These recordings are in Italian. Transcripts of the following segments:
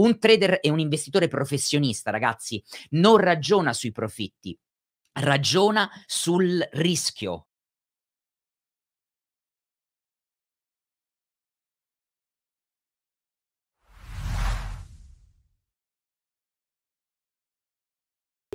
Un trader e un investitore professionista, ragazzi, non ragiona sui profitti, ragiona sul rischio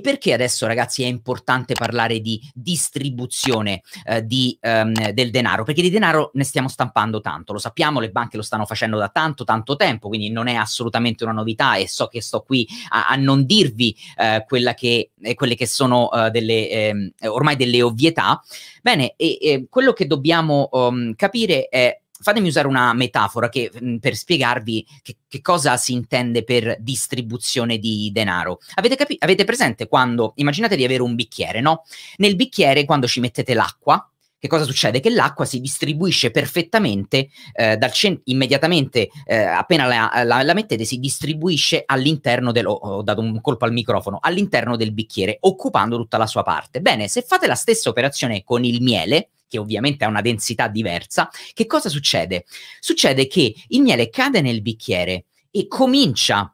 perché adesso, ragazzi, è importante parlare di distribuzione eh, di, ehm, del denaro? Perché di denaro ne stiamo stampando tanto, lo sappiamo, le banche lo stanno facendo da tanto, tanto tempo, quindi non è assolutamente una novità e so che sto qui a, a non dirvi eh, che, eh, quelle che sono eh, delle, ehm, ormai delle ovvietà. Bene, e, e quello che dobbiamo um, capire è fatemi usare una metafora che, mm, per spiegarvi che, che, cosa si intende per distribuzione di denaro. Avete, capi- avete presente quando, immaginate di avere un bicchiere, no? Nel bicchiere quando ci mettete l'acqua, che cosa succede? Che l'acqua si distribuisce perfettamente, eh, cent- immediatamente eh, appena la, la, la, mettete, si distribuisce all'interno del, ho dato un colpo al microfono, all'interno del bicchiere, occupando tutta la sua parte. Bene, se fate la stessa operazione con il miele, che ovviamente ha una densità diversa, che cosa succede? Succede che il miele cade nel bicchiere e comincia,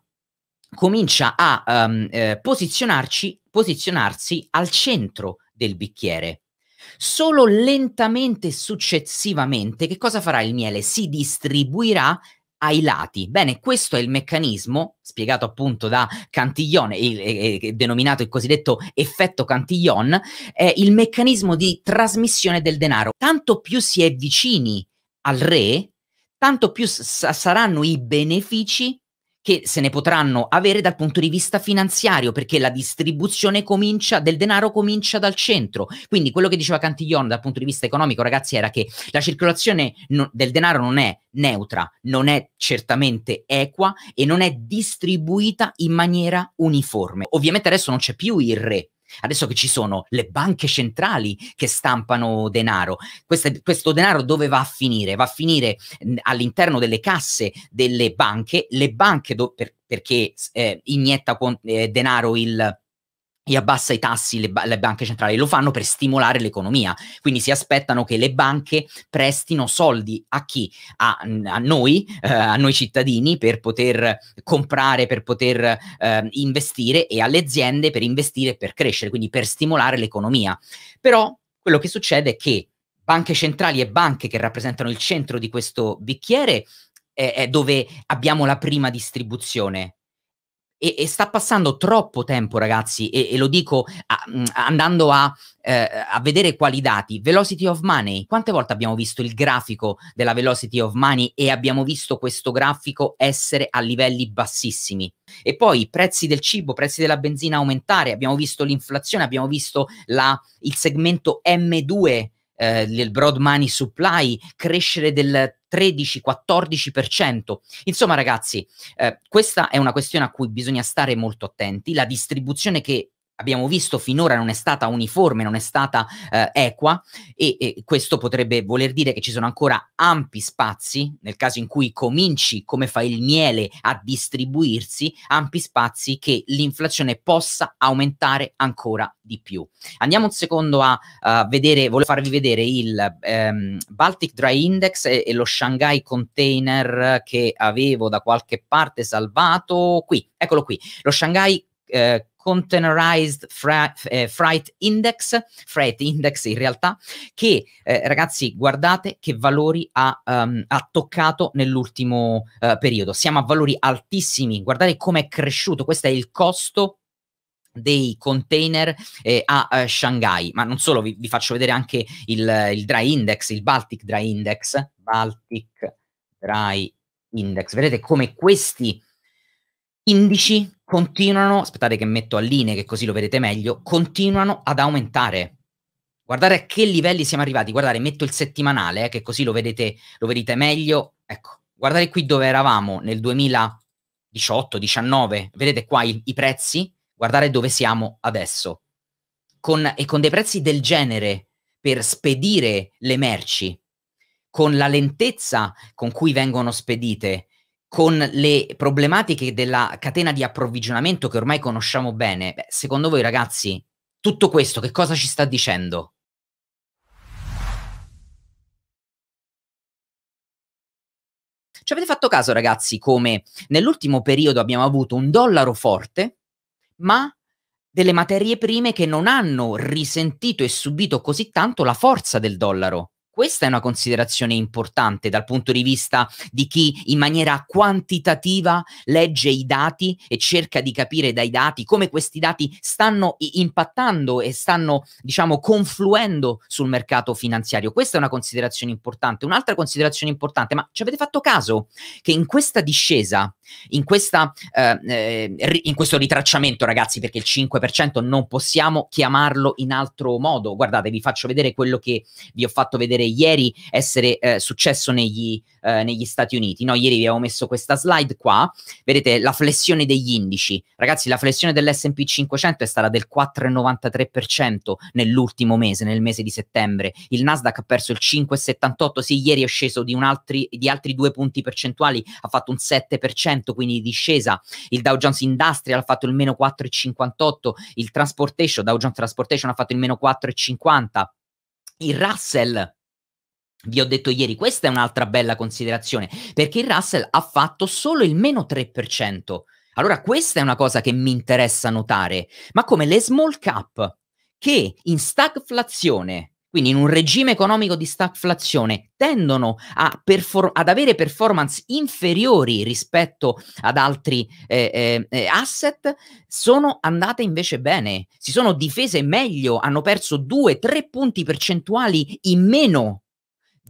comincia a um, eh, posizionarsi al centro del bicchiere. Solo lentamente e successivamente che cosa farà il miele? Si distribuirà ai lati. Bene, questo è il meccanismo spiegato appunto da Cantillon, il, il, il, denominato il cosiddetto effetto Cantillon, è il meccanismo di trasmissione del denaro. Tanto più si è vicini al re, tanto più s- saranno i benefici che se ne potranno avere dal punto di vista finanziario, perché la distribuzione comincia, del denaro comincia dal centro. Quindi quello che diceva Cantiglione dal punto di vista economico, ragazzi, era che la circolazione no, del denaro non è neutra, non è certamente equa e non è distribuita in maniera uniforme. Ovviamente adesso non c'è più il re adesso che ci sono le banche centrali che stampano denaro, Queste, questo denaro dove va a finire? Va a finire all'interno delle casse delle banche, le banche do, per, perché eh, inietta con, eh, denaro il e abbassa i tassi le, ba- le, banche centrali, lo fanno per stimolare l'economia, quindi si aspettano che le banche prestino soldi a chi? A, a noi, eh, a noi cittadini per poter comprare, per poter eh, investire e alle aziende per investire e per crescere, quindi per stimolare l'economia. Però quello che succede è che banche centrali e banche che rappresentano il centro di questo bicchiere eh, è dove abbiamo la prima distribuzione e, e sta passando troppo tempo, ragazzi, e, e lo dico a, mh, andando a, eh, a vedere quali dati. Velocity of money, quante volte abbiamo visto il grafico della velocity of money e abbiamo visto questo grafico essere a livelli bassissimi? E poi i prezzi del cibo, i prezzi della benzina aumentare, abbiamo visto l'inflazione, abbiamo visto la, il segmento M2 eh, del broad money supply crescere del 13-14%. Insomma, ragazzi, eh, questa è una questione a cui bisogna stare molto attenti. La distribuzione che abbiamo visto finora non è stata uniforme, non è stata eh, equa e, e, questo potrebbe voler dire che ci sono ancora ampi spazi, nel caso in cui cominci come fa il miele a distribuirsi, ampi spazi che l'inflazione possa aumentare ancora di più. Andiamo un secondo a uh, vedere, volevo farvi vedere il um, Baltic Dry Index e, e lo Shanghai Container che avevo da qualche parte salvato qui, eccolo qui, lo Shanghai eh, Containerized eh, Freight Index, Freight Index in realtà, che eh, ragazzi guardate che valori ha, um, ha toccato nell'ultimo uh, periodo. Siamo a valori altissimi, guardate come è cresciuto, questo è il costo dei container eh, a, a eh, Shanghai, ma non solo, vi, vi faccio vedere anche il, il, dry index, il Baltic dry index, Baltic dry index, vedete come questi indici continuano, aspettate che metto a linee che così lo vedete meglio, continuano ad aumentare. Guardate a che livelli siamo arrivati, guardate, metto il settimanale, eh, che così lo vedete, lo vedete meglio. Ecco, guardate qui dove eravamo nel 2018, 19, vedete qua i, i prezzi, guardate dove siamo adesso. Con, e con dei prezzi del genere per spedire le merci, con la lentezza con cui vengono spedite, con le problematiche della catena di approvvigionamento che ormai conosciamo bene, Beh, secondo voi ragazzi, tutto questo che cosa ci sta dicendo? Ci avete fatto caso ragazzi come nell'ultimo periodo abbiamo avuto un dollaro forte, ma delle materie prime che non hanno risentito e subito così tanto la forza del dollaro. Questa è una considerazione importante dal punto di vista di chi in maniera quantitativa legge i dati e cerca di capire dai dati come questi dati stanno impattando e stanno, diciamo, confluendo sul mercato finanziario. Questa è una considerazione importante. Un'altra considerazione importante, ma ci avete fatto caso che in questa discesa, in, questa, eh, eh in questo ritracciamento, ragazzi, perché il 5% non possiamo chiamarlo in altro modo. Guardate, vi faccio vedere quello che vi ho fatto vedere potrebbe ieri essere eh, successo negli, eh, negli, Stati Uniti. No, ieri vi avevo messo questa slide qua, vedete la flessione degli indici. Ragazzi, la flessione dell'S&P 500 è stata del 4,93% nell'ultimo mese, nel mese di settembre. Il Nasdaq ha perso il 5,78%, sì, ieri è sceso di, altri, di altri due punti percentuali, ha fatto un 7%, quindi discesa. Il Dow Jones Industrial ha fatto il meno 4,58%, il Transportation, Dow Jones Transportation ha fatto il meno 4,50%, il Russell vi ho detto ieri, questa è un'altra bella considerazione, perché il Russell ha fatto solo il meno 3%. Allora questa è una cosa che mi interessa notare, ma come le small cap che in stagflazione, quindi in un regime economico di stagflazione, tendono perfor- ad avere performance inferiori rispetto ad altri eh, eh, eh, asset, sono andate invece bene, si sono difese meglio, hanno perso 2-3 punti percentuali in meno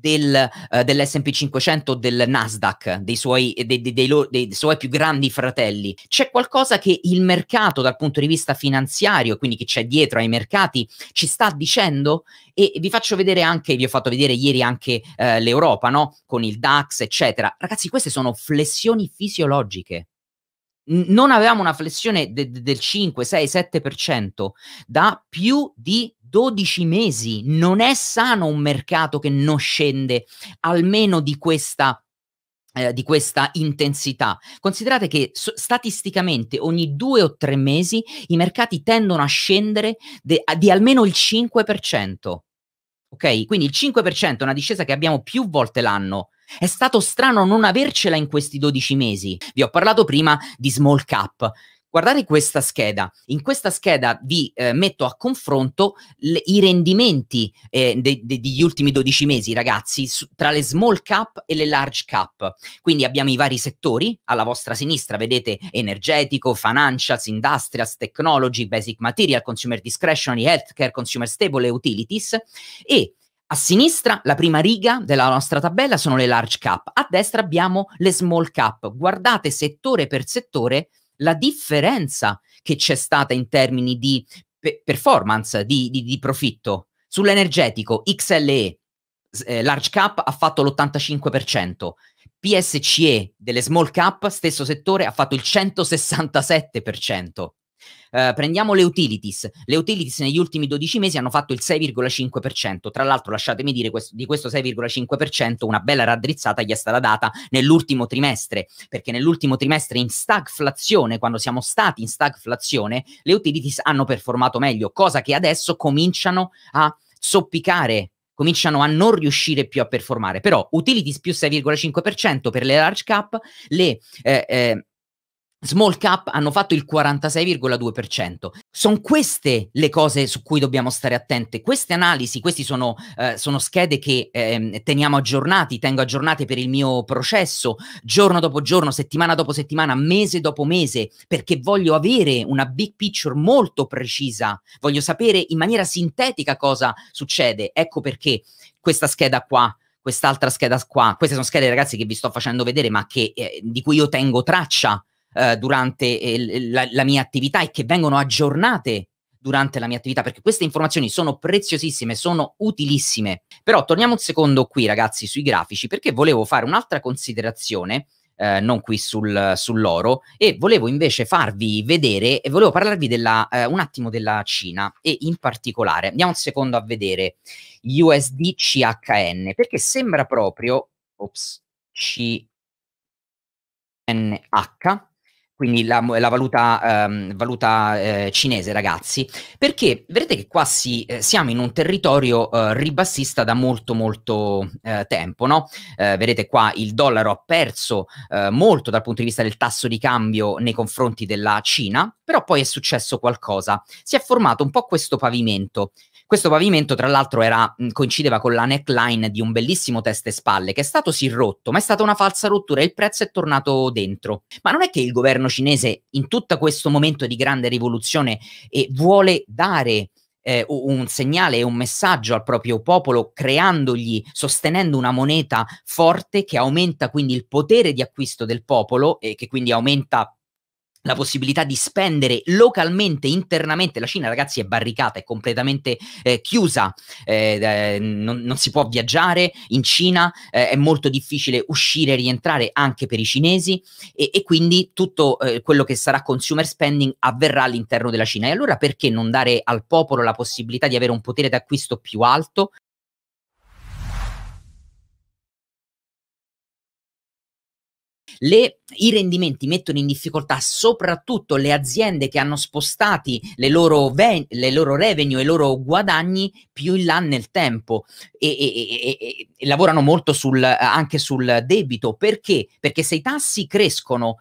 del, uh, dell'SP 500 o del Nasdaq, dei suoi, dei, dei, dei, loro, dei suoi più grandi fratelli. C'è qualcosa che il mercato, dal punto di vista finanziario, quindi che c'è dietro ai mercati, ci sta dicendo? E vi faccio vedere anche, vi ho fatto vedere ieri anche eh, l'Europa, no? Con il DAX, eccetera. Ragazzi, queste sono flessioni fisiologiche non avevamo una flessione de del 5, 6, 7% da più di 12 mesi. Non è sano un mercato che non scende almeno di questa eh, di questa intensità. Considerate che so, statisticamente ogni due o tre mesi i mercati tendono a scendere de, a, di almeno il 5%. Ok? Quindi il 5% è una discesa che abbiamo più volte l'anno. È stato strano non avercela in questi 12 mesi. Vi ho parlato prima di small cap guardate questa scheda, in questa scheda vi eh, metto a confronto le, i rendimenti eh, de, de, degli ultimi 12 mesi, ragazzi, su, tra le small cap e le large cap. Quindi abbiamo i vari settori, alla vostra sinistra vedete energetico, financials, industrials, technology, basic material, consumer discretionary, healthcare, consumer stable e utilities e a sinistra, la prima riga della nostra tabella sono le large cap, a destra abbiamo le small cap. Guardate settore per settore la differenza che c'è stata in termini di pe- performance, di, di, di profitto. Sull'energetico XLE, eh, large cap, ha fatto l'85%, PSCE delle small cap, stesso settore, ha fatto il 167%. Eh, prendiamo le utilities. Le utilities negli ultimi 12 mesi hanno fatto il 6,5%. Tra l'altro, lasciatemi dire, questo, di questo 6,5% una bella raddrizzata gli è stata data nell'ultimo trimestre, perché nell'ultimo trimestre in stagflazione, quando siamo stati in stagflazione, le utilities hanno performato meglio, cosa che adesso cominciano a soppicare cominciano a non riuscire più a performare. Però utilities più 6,5% per le large cap, le eh, eh, small cap hanno fatto il 46,2%. Sono queste le cose su cui dobbiamo stare attenti. Queste analisi, queste sono, eh, sono schede che eh, teniamo aggiornati, tengo aggiornate per il mio processo, giorno dopo giorno, settimana dopo settimana, mese dopo mese, perché voglio avere una big picture molto precisa, voglio sapere in maniera sintetica cosa succede. Ecco perché questa scheda qua quest'altra scheda qua. Queste sono schede, ragazzi, che vi sto facendo vedere, ma che, eh, di cui io tengo traccia eh, durante eh, la, la mia attività e che vengono aggiornate durante la mia attività perché queste informazioni sono preziosissime, sono utilissime. Però torniamo un secondo qui ragazzi sui grafici perché volevo fare un'altra considerazione eh, non qui sul, sull'oro, e volevo invece farvi vedere, e volevo parlarvi della, eh, un attimo della Cina, e in particolare, andiamo un secondo a vedere USDCHN, perché sembra proprio, ops, CNH, quindi la, la valuta, ehm, valuta eh, cinese, ragazzi, perché vedete che qua si, eh, siamo in un territorio eh, ribassista da molto molto eh, tempo, no? Eh, vedete qua il dollaro ha perso eh, molto dal punto di vista del tasso di cambio nei confronti della Cina, però poi è successo qualcosa, si è formato un po' questo pavimento questo pavimento, tra l'altro, era, coincideva con la neckline di un bellissimo e spalle che è stato sì rotto, ma è stata una falsa rottura e il prezzo è tornato dentro. Ma non è che il governo cinese, in tutto questo momento di grande rivoluzione, eh, vuole dare eh, un segnale e un messaggio al proprio popolo, creandogli, sostenendo una moneta forte che aumenta quindi il potere di acquisto del popolo e che quindi aumenta la possibilità di spendere localmente, internamente, la Cina ragazzi è barricata, è completamente eh, chiusa, eh, eh, non, non, si può viaggiare in Cina, eh, è molto difficile uscire e rientrare anche per i cinesi e, e quindi tutto eh, quello che sarà consumer spending avverrà all'interno della Cina. E allora perché non dare al popolo la possibilità di avere un potere d'acquisto più alto le, i rendimenti mettono in difficoltà soprattutto le aziende che hanno spostati le loro, ve, le loro revenue i loro guadagni più in là nel tempo e, e, e, e lavorano molto sul, anche sul debito. Perché? Perché se i tassi crescono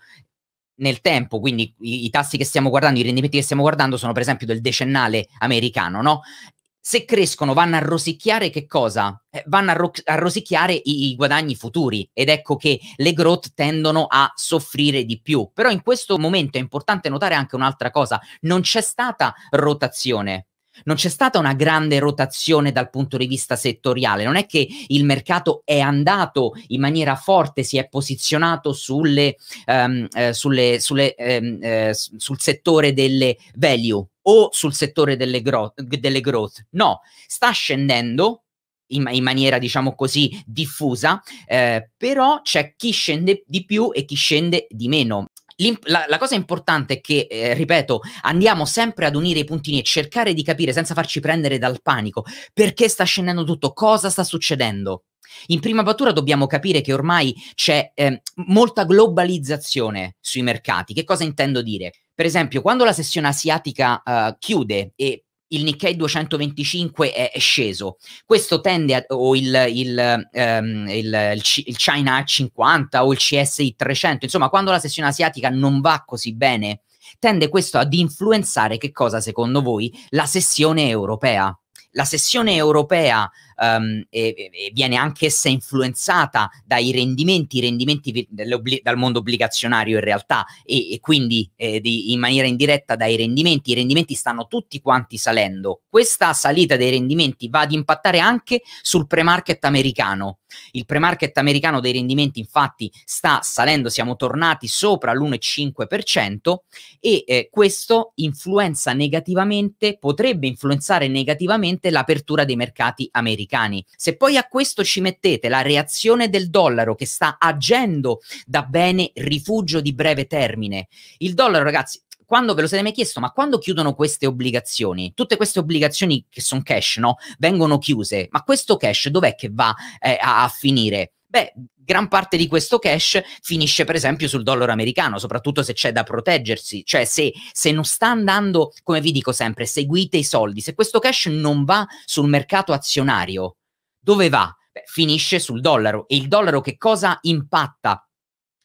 nel tempo, quindi i, i, tassi che stiamo guardando, i rendimenti che stiamo guardando sono per esempio del decennale americano, no? se crescono vanno a rosicchiare che cosa? Eh, vanno a, ro- a rosicchiare i-, i, guadagni futuri ed ecco che le growth tendono a soffrire di più. Però in questo momento è importante notare anche un'altra cosa, non c'è stata rotazione. Non c'è stata una grande rotazione dal punto di vista settoriale, non è che il mercato è andato in maniera forte, si è posizionato sulle, um, eh, sulle, sulle, um, eh, sul settore delle value, o sul settore delle, gro- delle growth. No, sta scendendo in, in maniera, diciamo così, diffusa, eh, però c'è chi scende di più e chi scende di meno la, la, cosa importante è che, eh, ripeto, andiamo sempre ad unire i puntini e cercare di capire senza farci prendere dal panico perché sta scendendo tutto, cosa sta succedendo. In prima battuta dobbiamo capire che ormai c'è eh, molta globalizzazione sui mercati. Che cosa intendo dire? Per esempio, quando la sessione asiatica uh, chiude e il Nikkei 225 è, è sceso. Questo tende a, o il, il, ehm, il, il China 50 o il CSI 300, insomma, quando la sessione asiatica non va così bene, tende questo ad influenzare che cosa secondo voi? La sessione europea. La sessione europea um, e, e, viene anche essa influenzata dai rendimenti, rendimenti dal mondo obbligazionario in realtà e, e quindi eh, di, in maniera indiretta dai rendimenti, i rendimenti stanno tutti quanti salendo. Questa salita dei rendimenti va ad impattare anche sul pre-market americano. Il pre-market americano dei rendimenti infatti sta salendo, siamo tornati sopra l'1,5% e eh, questo influenza negativamente, potrebbe influenzare negativamente l'apertura dei mercati americani americani. Se poi a questo ci mettete la reazione del dollaro che sta agendo da bene rifugio di breve termine, il dollaro ragazzi quando ve lo siete mai chiesto, ma quando chiudono queste obbligazioni? Tutte queste obbligazioni che sono cash, no? Vengono chiuse, ma questo cash dov'è che va eh, a, a finire? Beh, gran parte di questo cash finisce per esempio sul dollaro americano, soprattutto se c'è da proteggersi, cioè se, se non sta andando, come vi dico sempre, seguite i soldi, se questo cash non va sul mercato azionario, dove va? Beh, finisce sul dollaro e il dollaro che cosa impatta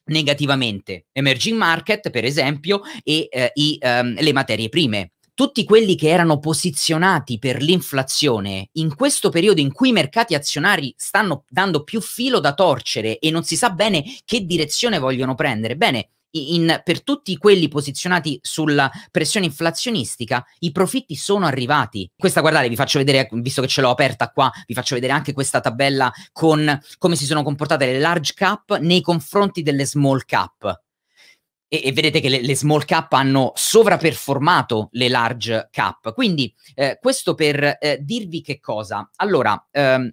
negativamente? Emerging market, per esempio, e eh, i, um, le materie prime tutti quelli che erano posizionati per l'inflazione in questo periodo in cui i mercati azionari stanno dando più filo da torcere e non si sa bene che direzione vogliono prendere. Bene, in, per tutti quelli posizionati sulla pressione inflazionistica, i profitti sono arrivati. Questa, guardate, vi faccio vedere, visto che ce l'ho aperta qua, vi faccio vedere anche questa tabella con come si sono comportate le large cap nei confronti delle small cap e, e, vedete che le, le, small cap hanno sovraperformato le large cap. Quindi eh, questo per eh, dirvi che cosa. Allora, ehm,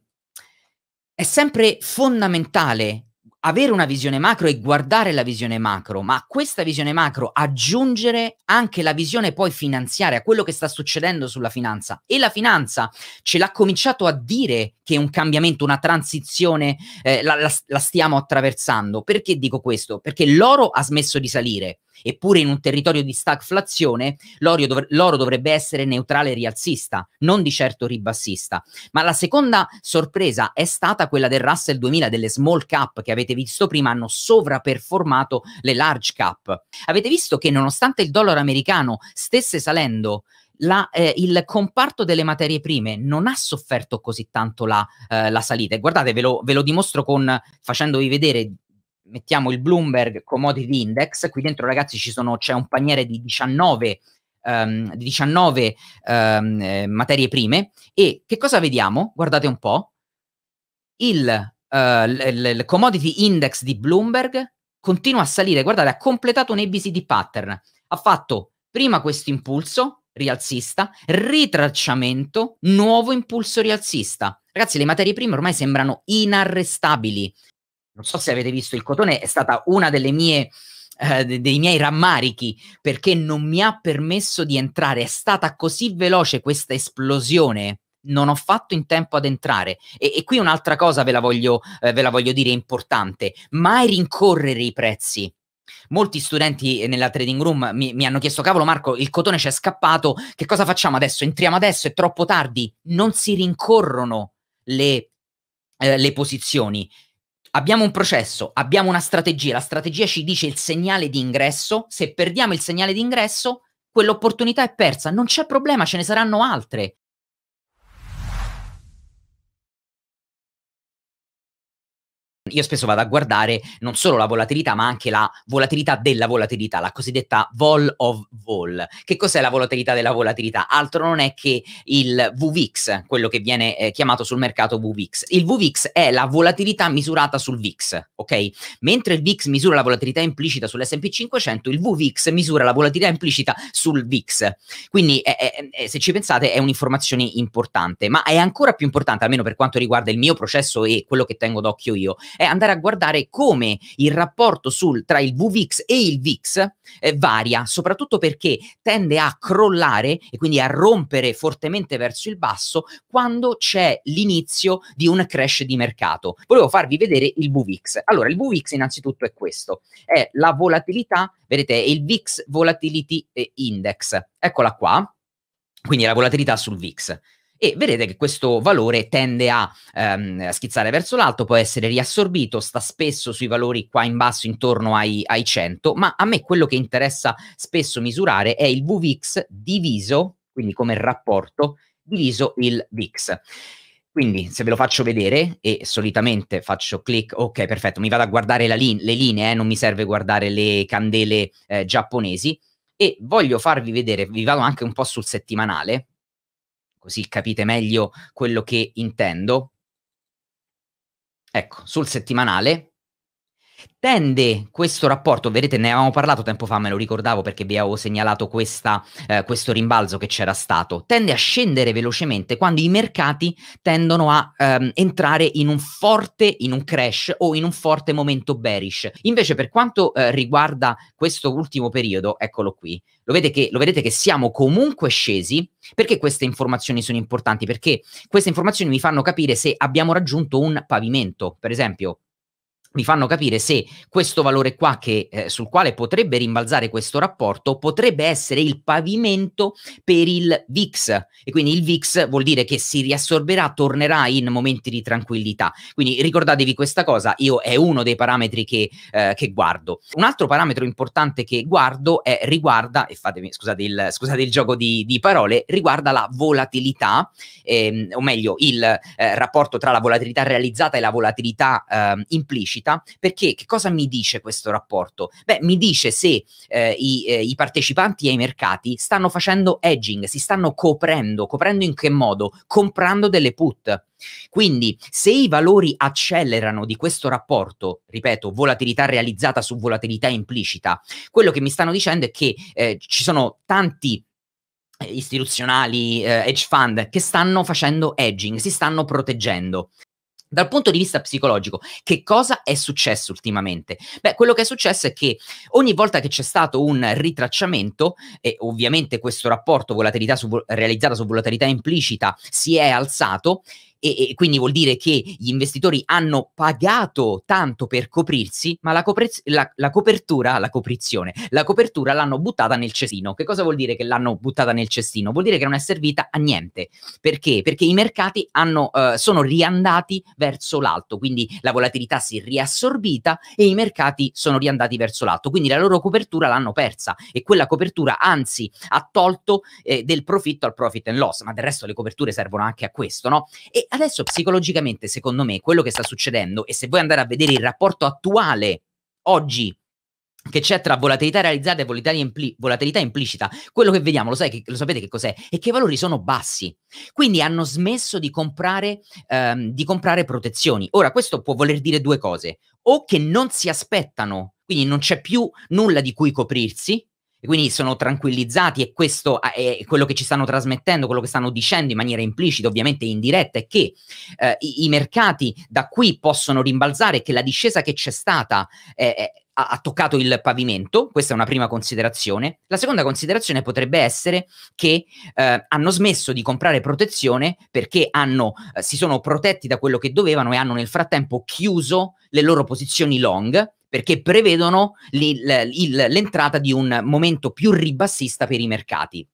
è sempre fondamentale avere una visione macro e guardare la visione macro, ma a questa visione macro aggiungere anche la visione poi finanziaria, quello che sta succedendo sulla finanza. E la finanza ce l'ha cominciato a dire che un cambiamento, una transizione, eh, la, la, la stiamo attraversando. Perché dico questo? Perché l'oro ha smesso di salire, Eppure in un territorio di stagflazione l'oro, dov- l'oro dovrebbe essere neutrale rialzista, non di certo ribassista. Ma la seconda sorpresa è stata quella del Russell 2000, delle small cap che avete visto prima hanno sovraperformato le large cap. Avete visto che nonostante il dollaro americano stesse salendo, la, eh, il comparto delle materie prime non ha sofferto così tanto la, eh, la salita. E guardate, ve lo, ve lo dimostro con, facendovi vedere mettiamo il Bloomberg Commodity Index, qui dentro ragazzi sono, c'è un paniere di 19, um, ehm, di 19 um, ehm, eh, materie prime e che cosa vediamo? Guardate un po', il, uh, l- l- Commodity Index di Bloomberg continua a salire, guardate, ha completato un ABCD pattern, ha fatto prima questo impulso rialzista, ritracciamento, nuovo impulso rialzista. Ragazzi, le materie prime ormai sembrano inarrestabili non so se avete visto il cotone, è stata una delle mie eh, dei miei rammarichi perché non mi ha permesso di entrare, è stata così veloce questa esplosione non ho fatto in tempo ad entrare. E, e qui un'altra cosa ve la, voglio, eh, ve la voglio dire importante, mai rincorrere i prezzi. Molti studenti eh, nella trading room mi, mi hanno chiesto, cavolo Marco, il cotone ci è scappato, che cosa facciamo adesso? Entriamo adesso, è troppo tardi. Non si rincorrono le, eh, le posizioni, abbiamo un processo, abbiamo una strategia, la strategia ci dice il segnale di ingresso, se perdiamo il segnale di ingresso, quell'opportunità è persa, non c'è problema, ce ne saranno altre. Io spesso vado a guardare non solo la volatilità, ma anche la volatilità della volatilità, la cosiddetta vol of vol. Che cos'è la volatilità della volatilità? Altro non è che il VVIX, quello che viene eh, chiamato sul mercato VVIX. Il VVIX è la volatilità misurata sul VIX, ok? Mentre il VIX misura la volatilità implicita sull'S&P 500, il VVIX misura la volatilità implicita sul VIX. Quindi, è, è, è, se ci pensate, è un'informazione importante, ma è ancora più importante, almeno per quanto riguarda il mio processo e quello che tengo d'occhio io, è andare a guardare come il rapporto sul, tra il VVIX e il VIX eh, varia, soprattutto perché tende a crollare e quindi a rompere fortemente verso il basso quando c'è l'inizio di un crash di mercato. Volevo farvi vedere il VVIX. Allora, il VVIX innanzitutto è questo, è la volatilità, vedete, è il VIX Volatility eh, Index. Eccola qua, quindi la volatilità sul VIX e vedete che questo valore tende a, ehm, a schizzare verso l'alto, può essere riassorbito, sta spesso sui valori qua in basso intorno ai, ai 100, ma a me quello che interessa spesso misurare è il VVX diviso, quindi come rapporto, diviso il VIX. Quindi se ve lo faccio vedere e solitamente faccio clic, ok perfetto, mi vado a guardare lin le linee, eh, non mi serve guardare le candele eh, giapponesi e voglio farvi vedere, vi vado anche un po' sul settimanale, così capite meglio quello che intendo. Ecco, sul settimanale tende questo rapporto, vedete ne avevamo parlato tempo fa, me lo ricordavo perché vi avevo segnalato questa, eh, questo rimbalzo che c'era stato, tende a scendere velocemente quando i mercati tendono a ehm, entrare in un forte, in un crash o in un forte momento bearish. Invece per quanto eh, riguarda questo ultimo periodo, eccolo qui, lo, vede che, lo vedete che siamo comunque scesi, perché queste informazioni sono importanti? Perché queste informazioni mi fanno capire se abbiamo raggiunto un pavimento, per esempio mi fanno capire se questo valore qua che, eh, sul quale potrebbe rimbalzare questo rapporto potrebbe essere il pavimento per il VIX e quindi il VIX vuol dire che si riassorberà, tornerà in momenti di tranquillità. Quindi ricordatevi questa cosa, io è uno dei parametri che, eh, che guardo. Un altro parametro importante che guardo è, riguarda, e fatemi, scusate, il, scusate il gioco di, di, parole, riguarda la volatilità, ehm, o meglio il eh, rapporto tra la volatilità realizzata e la volatilità ehm, implicita crescita, perché che cosa mi dice questo rapporto? Beh, mi dice se eh, i, eh, i, partecipanti ai mercati stanno facendo edging, si stanno coprendo, coprendo in che modo? Comprando delle put. Quindi se i valori accelerano di questo rapporto, ripeto, volatilità realizzata su volatilità implicita, quello che mi stanno dicendo è che eh, ci sono tanti eh, istituzionali, eh, hedge fund, che stanno facendo edging, si stanno proteggendo. Dal punto di vista psicologico, che cosa è successo ultimamente? Beh, quello che è successo è che ogni volta che c'è stato un ritracciamento, e ovviamente questo rapporto volatilità su, realizzata su volatilità implicita si è alzato, e, e, quindi vuol dire che gli investitori hanno pagato tanto per coprirsi, ma la, coprez- la, la copertura, la coprizione, la copertura l'hanno buttata nel cestino. Che cosa vuol dire che l'hanno buttata nel cestino? Vuol dire che non è servita a niente. Perché? Perché i mercati hanno, eh, sono riandati verso l'alto, quindi la volatilità si è riassorbita e i mercati sono riandati verso l'alto, quindi la loro copertura l'hanno persa e quella copertura anzi ha tolto eh, del profitto al profit and loss, ma del resto le coperture servono anche a questo, no? E Adesso psicologicamente, secondo me, quello che sta succedendo, e se voi andare a vedere il rapporto attuale oggi che c'è tra volatilità realizzata e volatilità, impli- volatilità implicita, quello che vediamo, lo, sai, che, lo sapete che cos'è? è che i valori sono bassi. Quindi hanno smesso di comprare, ehm, di comprare protezioni. Ora, questo può voler dire due cose. O che non si aspettano, quindi non c'è più nulla di cui coprirsi, e quindi sono tranquillizzati e questo ah, è quello che ci stanno trasmettendo, quello che stanno dicendo in maniera implicita, ovviamente indiretta, è che eh, i, i, mercati da qui possono rimbalzare, che la discesa che c'è stata eh, eh ha, ha toccato il pavimento, questa è una prima considerazione. La seconda considerazione potrebbe essere che eh, hanno smesso di comprare protezione perché hanno, eh, si sono protetti da quello che dovevano e hanno nel frattempo chiuso le loro posizioni long perché prevedono l'entrata di un momento più ribassista per i mercati.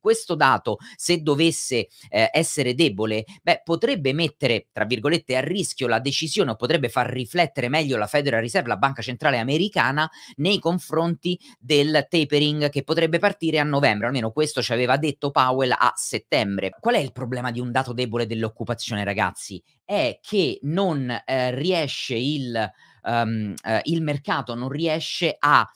questo dato, se dovesse eh, essere debole, beh, potrebbe mettere, tra virgolette, a rischio la decisione o potrebbe far riflettere meglio la Federal Reserve, la banca centrale americana, nei confronti del tapering che potrebbe partire a novembre, almeno questo ci aveva detto Powell a settembre. Qual è il problema di un dato debole dell'occupazione, ragazzi? È che non eh, riesce il, um, eh, il mercato, non riesce a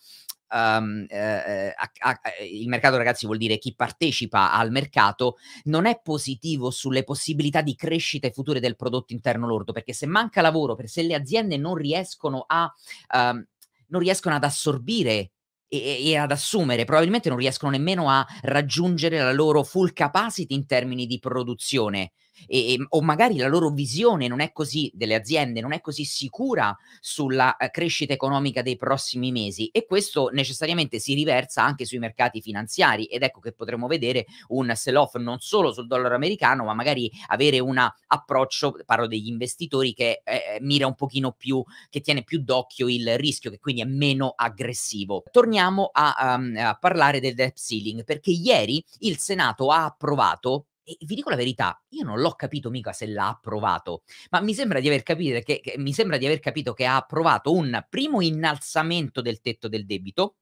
um, eh, a, a, eh, il mercato ragazzi vuol dire chi partecipa al mercato, non è positivo sulle possibilità di crescita e future del prodotto interno lordo, perché se manca lavoro, per se le aziende non riescono, a, um, non riescono ad assorbire e, e, ad assumere, probabilmente non riescono nemmeno a raggiungere la loro full capacity in termini di produzione e, o magari la loro visione non è così delle aziende, non è così sicura sulla eh, crescita economica dei prossimi mesi e questo necessariamente si riversa anche sui mercati finanziari ed ecco che potremo vedere un sell off non solo sul dollaro americano ma magari avere un approccio, parlo degli investitori che eh, eh, mira un pochino più, che tiene più d'occhio il rischio che quindi è meno aggressivo. Torniamo a, um, a parlare del debt ceiling perché ieri il Senato ha approvato e vi dico la verità, io non l'ho capito mica se l'ha approvato, ma mi sembra di aver capito che, che, mi sembra di aver capito che ha approvato un primo innalzamento del tetto del debito,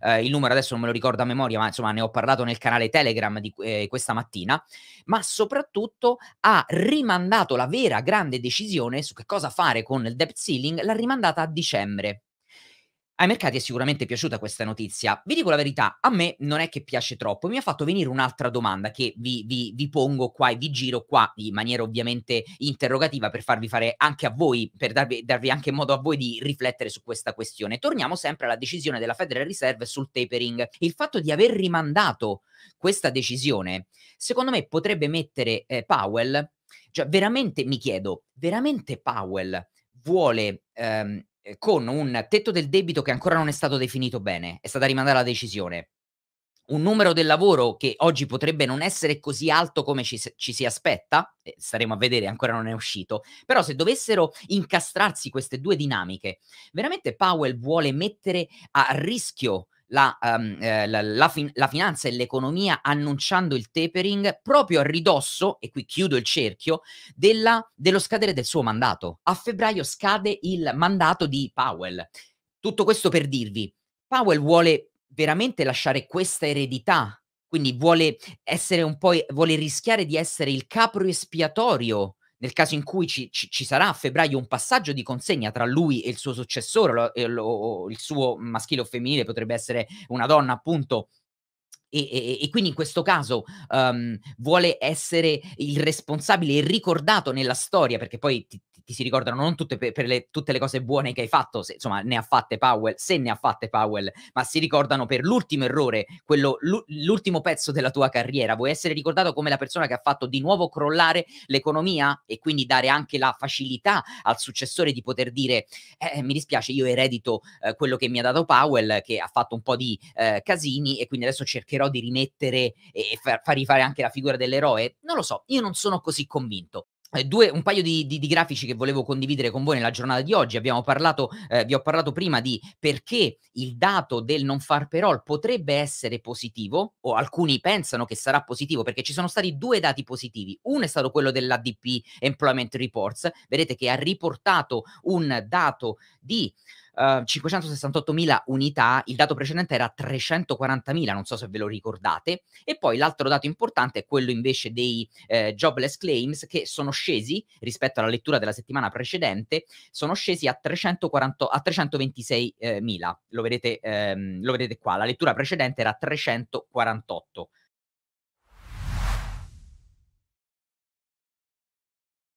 Uh, il numero adesso non me lo ricordo a memoria, ma insomma ne ho parlato nel canale Telegram di, eh, questa mattina, ma soprattutto ha rimandato la vera grande decisione su che cosa fare con il debt ceiling, l'ha rimandata a dicembre. Ai mercati è sicuramente piaciuta questa notizia. Vi dico la verità, a me non è che piace troppo. Mi ha fatto venire un'altra domanda che vi, vi, vi, pongo qua e vi giro qua in maniera ovviamente interrogativa per farvi fare anche a voi, per darvi, darvi anche modo a voi di riflettere su questa questione. Torniamo sempre alla decisione della Federal Reserve sul tapering. Il fatto di aver rimandato questa decisione, secondo me, potrebbe mettere eh, Powell, cioè veramente mi chiedo, veramente Powell vuole... Ehm, eh, con un tetto del debito che ancora non è stato definito bene, è stata rimandata la decisione, un numero del lavoro che oggi potrebbe non essere così alto come ci, ci, si aspetta, eh, staremo a vedere, ancora non è uscito, però se dovessero incastrarsi queste due dinamiche, veramente Powell vuole mettere a rischio la, um, eh, la, la, fin- la, finanza e l'economia annunciando il tapering proprio a ridosso, e qui chiudo il cerchio, della, dello scadere del suo mandato. A febbraio scade il mandato di Powell. Tutto questo per dirvi, Powell vuole veramente lasciare questa eredità, quindi vuole essere un po', vuole rischiare di essere il capro espiatorio nel caso in cui ci, ci, ci, sarà a febbraio un passaggio di consegna tra lui e il suo successore, lo, lo, il suo maschile o femminile potrebbe essere una donna appunto, e, e, e, quindi in questo caso um, vuole essere il responsabile e ricordato nella storia, perché poi ti, ti si ricordano non tutte per, le, tutte le cose buone che hai fatto, se, insomma ne ha fatte Powell, se ne ha fatte Powell, ma si ricordano per l'ultimo errore, quello, l'ultimo pezzo della tua carriera. Vuoi essere ricordato come la persona che ha fatto di nuovo crollare l'economia e quindi dare anche la facilità al successore di poter dire eh, eh mi dispiace, io eredito eh, quello che mi ha dato Powell, che ha fatto un po' di eh, casini e quindi adesso cercherò di rimettere e far, far rifare anche la figura dell'eroe? Non lo so, io non sono così convinto. Eh, due, un paio di, di, di, grafici che volevo condividere con voi nella giornata di oggi. Abbiamo parlato, eh, vi ho parlato prima di perché il dato del non far parol potrebbe essere positivo, o alcuni pensano che sarà positivo, perché ci sono stati due dati positivi. Uno è stato quello dell'ADP Employment Reports, vedete che ha riportato un dato di Ehm, uh, 568.000 unità, il dato precedente era 340.000, non so se ve lo ricordate, e poi l'altro dato importante è quello invece dei eh, jobless claims che sono scesi rispetto alla lettura della settimana precedente, sono scesi a, 340, a 326.000, eh, lo, vedete, ehm, lo vedete qua, la lettura precedente era 348.